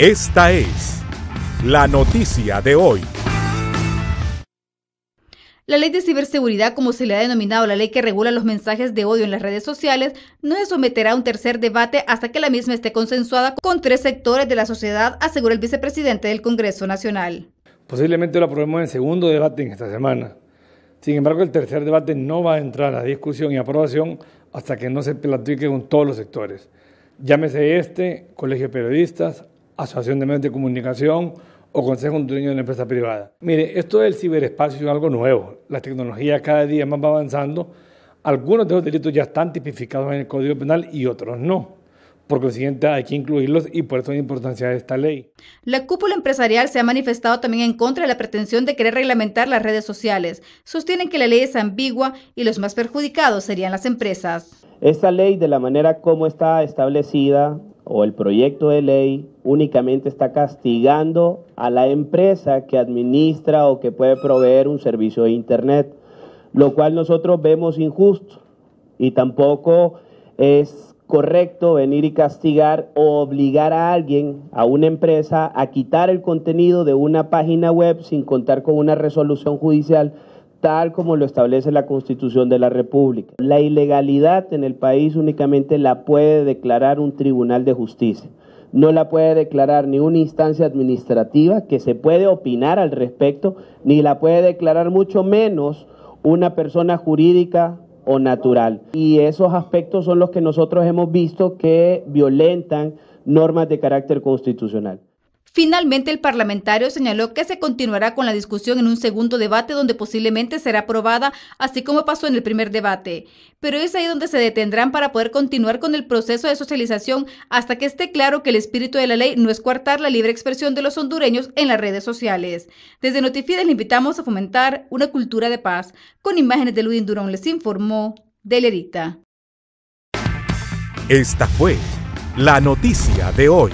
Esta es la noticia de hoy. La ley de ciberseguridad, como se le ha denominado la ley que regula los mensajes de odio en las redes sociales, no se someterá a un tercer debate hasta que la misma esté consensuada con tres sectores de la sociedad, asegura el vicepresidente del Congreso Nacional. Posiblemente lo aprobemos en segundo debate en esta semana. Sin embargo, el tercer debate no va a entrar a discusión y aprobación hasta que no se platique con todos los sectores. Llámese este, Colegio de Periodistas, Asociación de Medios de Comunicación o Consejo de dueño de una Empresa Privada. Mire, esto del ciberespacio es algo nuevo. La tecnología cada día más va avanzando. Algunos de los delitos ya están tipificados en el Código Penal y otros no. Por consiguiente, hay que incluirlos y por eso es importancia de esta ley. La cúpula empresarial se ha manifestado también en contra de la pretensión de querer reglamentar las redes sociales. Sostienen que la ley es ambigua y los más perjudicados serían las empresas. Esta ley, de la manera como está establecida, o el proyecto de ley únicamente está castigando a la empresa que administra o que puede proveer un servicio de Internet, lo cual nosotros vemos injusto y tampoco es correcto venir y castigar o obligar a alguien, a una empresa, a quitar el contenido de una página web sin contar con una resolución judicial tal como lo establece la Constitución de la República. La ilegalidad en el país únicamente la puede declarar un tribunal de justicia. No la puede declarar ni una instancia administrativa que se puede opinar al respecto, ni la puede declarar mucho menos una persona jurídica o natural. Y esos aspectos son los que nosotros hemos visto que violentan normas de carácter constitucional. Finalmente, el parlamentario señaló que se continuará con la discusión en un segundo debate donde posiblemente será aprobada, así como pasó en el primer debate. Pero es ahí donde se detendrán para poder continuar con el proceso de socialización hasta que esté claro que el espíritu de la ley no es coartar la libre expresión de los hondureños en las redes sociales. Desde Notifides le invitamos a fomentar una cultura de paz. Con imágenes de Luis Durón les informó Delerita. Esta fue la noticia de hoy.